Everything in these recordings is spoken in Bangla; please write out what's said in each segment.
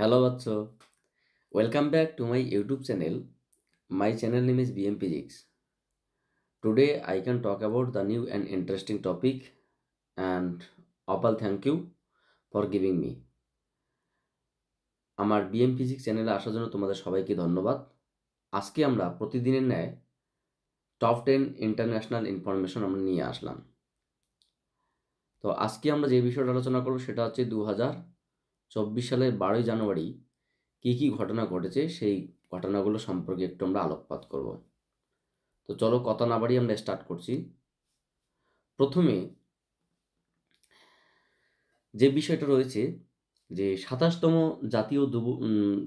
হ্যালো বাচ্চ welcome back to my YouTube channel my channel name is BM physics today I can talk about the new and interesting topic and অপাল thank you for giving me আমার বিএম ফিজিক্স চ্যানেলে আসার জন্য তোমাদের সবাইকে ধন্যবাদ আজকে আমরা প্রতিদিনের ন্যায় টপ টেন ইন্টারন্যাশনাল ইনফরমেশন আমরা নিয়ে আসলাম তো আজকে আমরা যে বিষয়টা আলোচনা করব সেটা হচ্ছে দু হাজার চব্বিশ সালের বারোই জানুয়ারি কী কী ঘটনা ঘটেছে সেই ঘটনাগুলো সম্পর্কে একটু আমরা আলোকপাত করব তো চলো কথা না বাড়ি আমরা স্টার্ট করছি প্রথমে যে বিষয়টা রয়েছে যে সাতাশতম জাতীয় যুব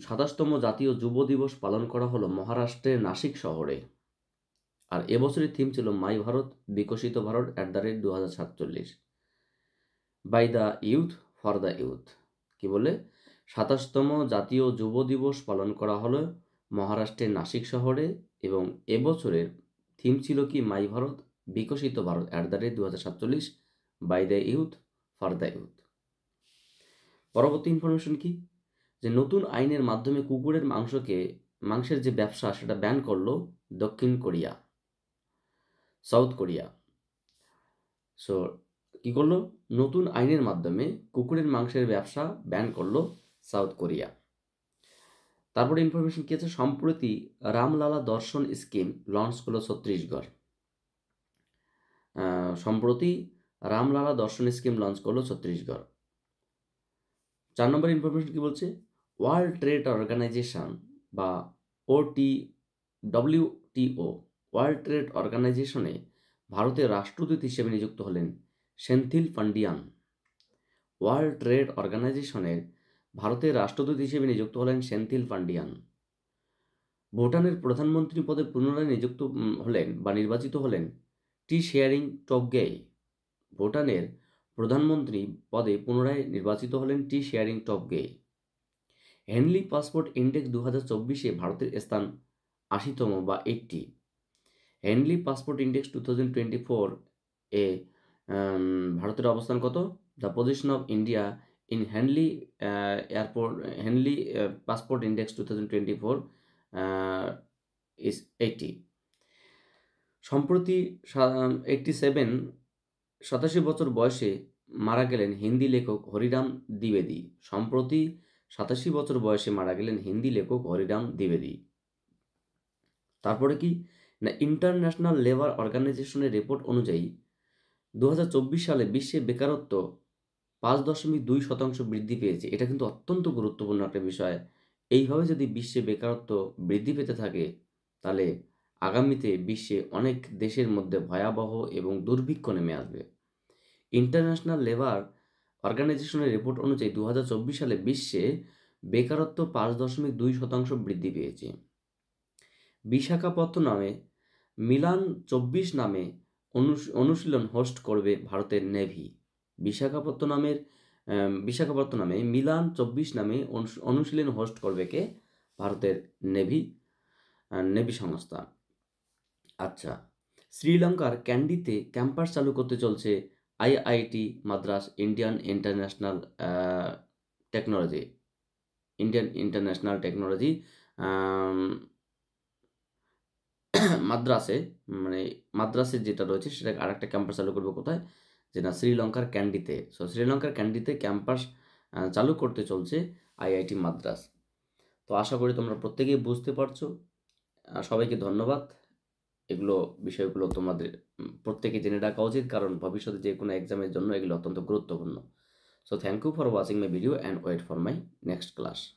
সাতাশতম জাতীয় যুব দিবস পালন করা হলো মহারাষ্ট্রের নাসিক শহরে আর এবছরের থিম ছিল মাই ভারত বিকশিত ভারত অ্যাট দ্য রেট দু হাজার সাতচল্লিশ by the youth for the youth কি বলে সাতাশতম জাতীয় যুব দিবস পালন করা হলো মহারাষ্ট্রের নাসিক শহরে এবং এবছরের থিম ছিল কি মাই ভারত বিকশিত ভারত অ্যাট দ্য রেট দু হাজার সাতচল্লিশ by the youth for the youth পরবর্তী ইনফরমেশন কি যে নতুন আইনের মাধ্যমে কুকুরের মাংসকে মাংসের যে ব্যবসা সেটা ব্যান করলো দক্ষিণ কোরিয়া সাউথ কোরিয়া সো কি করলো নতুন আইনের মাধ্যমে কুকুরের মাংসের ব্যবসা ব্যান করলো সাউথ কোরিয়া তারপরে ইনফরমেশন কী আছে সম্প্রতি রামলালা দর্শন স্কিম লঞ্চ করলো ছত্রিশগড় সম্প্রতি রামলালা দর্শন স্কিম লঞ্চ করলো ছত্রিশগড় চার নম্বর ইনফরমেশন কী বলছে ওয়ার্ল্ড ট্রেড অর্গানাইজেশন বা ওটি ডব্লিউটিও ওয়ার্ল্ড ট্রেড অর্গানাইজেশনে ভারতের রাষ্ট্রদূত হিসেবে নিযুক্ত হলেন সেন্থিল পান্ডিয়ান ওয়ার্ল্ড ট্রেড অর্গানাইজেশনের ভারতের রাষ্ট্রদূত হিসেবে নিযুক্ত হলেন সেন্থিল পান্ডিয়ান ভুটানের প্রধানমন্ত্রী পদে পুনরায় নিযুক্ত হলেন বা নির্বাচিত হলেন টি শেয়ারিং টকগে ভুটানের প্রধানমন্ত্রী পদে পুনরায় নির্বাচিত হলেন টি শেয়ারিং টপগে হেনলি পাসপোর্ট ইন্ডেক্স দু হাজার চব্বিশে ভারতের স্থান আশিতম বা eighty Henley passport index two thousand twenty four এ ভারতের অবস্থান কত the position of India in Henley airport Henley passport index two thousand twenty four eighty সম্প্রতি এইটটি সেভেন সাতাশি বছর বয়সে মারা গেলেন হিন্দি লেখক হরিরাম দ্বিবেদী সম্প্রতি সাতাশি বছর বয়সে মারা গেলেন হিন্দি লেখক হরিরাম দ্বিবেদী তারপরে কি না ইন্টারন্যাশনাল লেবার অর্গানাইজেশনের রিপোর্ট অনুযায়ী দু সালে বিশ্বে বেকারত্ব পাঁচ দশমিক দুই শতাংশ বৃদ্ধি পেয়েছে এটা কিন্তু অত্যন্ত গুরুত্বপূর্ণ একটা বিষয় এইভাবে যদি বিশ্বে বেকারত্ব বৃদ্ধি পেতে থাকে তাহলে আগামীতে বিশ্বে অনেক দেশের মধ্যে ভয়াবহ এবং দুর্ভিক্ষ নেমে আসবে ইন্টারন্যাশনাল লেবার অর্গানাইজেশনের রিপোর্ট অনুযায়ী দু সালে বিশ্বে বেকারত্ব পাঁচ দশমিক দুই শতাংশ বৃদ্ধি পেয়েছে নামে মিলান চব্বিশ নামে অনুশীলন হোস্ট করবে ভারতের নেভি বিশাখাপত্তনামের বিশাখাপত্তনামে মিলান চব্বিশ নামে অনুশীলন হোস্ট করবে কে ভারতের নেভি নেভি সংস্থা আচ্ছা শ্রীলঙ্কার ক্যান্ডিতে ক্যাম্পাস চালু করতে চলছে IIT Madras Indian international technology Indian international technology মাদ্রাসে মানে মাদ্রাসে যেটা রয়েছে সেটা আর একটা ক্যাম্পাস চালু করবো কোথায় যে না শ্রীলঙ্কার ক্যান্ডিতে সো শ্রীলঙ্কার ক্যান্ডিতে ক্যাম্পাস চালু করতে চলছে আইআইটি মাদ্রাস তো আশা করি তোমরা প্রত্যেকেই বুঝতে পারছো সবাইকে ধন্যবাদ এগুলো বিষয়গুলো তোমাদের প্রত্যেকে জেনে রাখা উচিত কারণ ভবিষ্যতে যে কোনো এক্সামের জন্য এগুলো অত্যন্ত গুরুত্বপূর্ণ so thank you for watching my video and wait for my next class